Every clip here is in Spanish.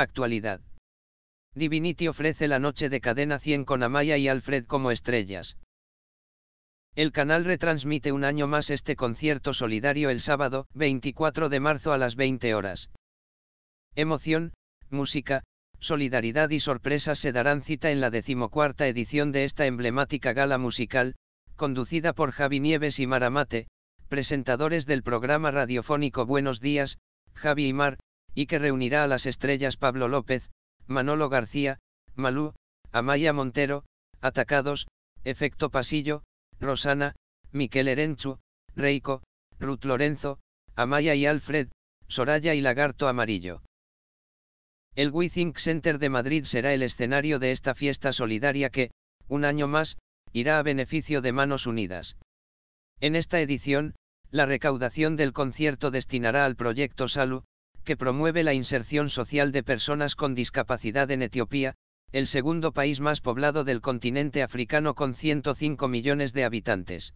Actualidad. Divinity ofrece la noche de cadena 100 con Amaya y Alfred como estrellas. El canal retransmite un año más este concierto solidario el sábado, 24 de marzo a las 20 horas. Emoción, música, solidaridad y sorpresas se darán cita en la decimocuarta edición de esta emblemática gala musical, conducida por Javi Nieves y Maramate, presentadores del programa radiofónico Buenos Días, Javi y Mar, y que reunirá a las estrellas Pablo López, Manolo García, Malú, Amaya Montero, Atacados, Efecto Pasillo, Rosana, Miquel Erenchu, Reiko, Ruth Lorenzo, Amaya y Alfred, Soraya y Lagarto Amarillo. El WeThink Center de Madrid será el escenario de esta fiesta solidaria que, un año más, irá a beneficio de Manos Unidas. En esta edición, la recaudación del concierto destinará al proyecto Salud que promueve la inserción social de personas con discapacidad en Etiopía, el segundo país más poblado del continente africano con 105 millones de habitantes.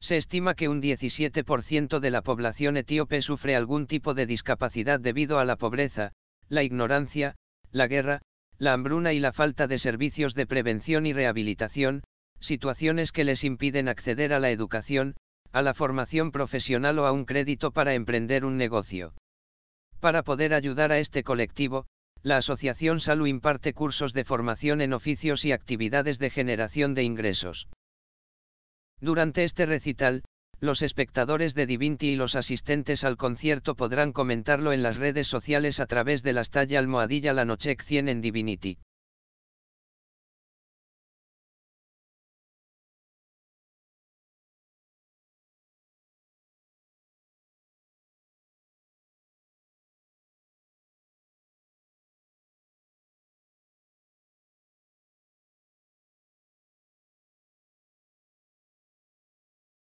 Se estima que un 17% de la población etíope sufre algún tipo de discapacidad debido a la pobreza, la ignorancia, la guerra, la hambruna y la falta de servicios de prevención y rehabilitación, situaciones que les impiden acceder a la educación, a la formación profesional o a un crédito para emprender un negocio. Para poder ayudar a este colectivo, la Asociación Salu imparte cursos de formación en oficios y actividades de generación de ingresos. Durante este recital, los espectadores de Divinity y los asistentes al concierto podrán comentarlo en las redes sociales a través de la estalla almohadilla La Nochec 100 en Divinity.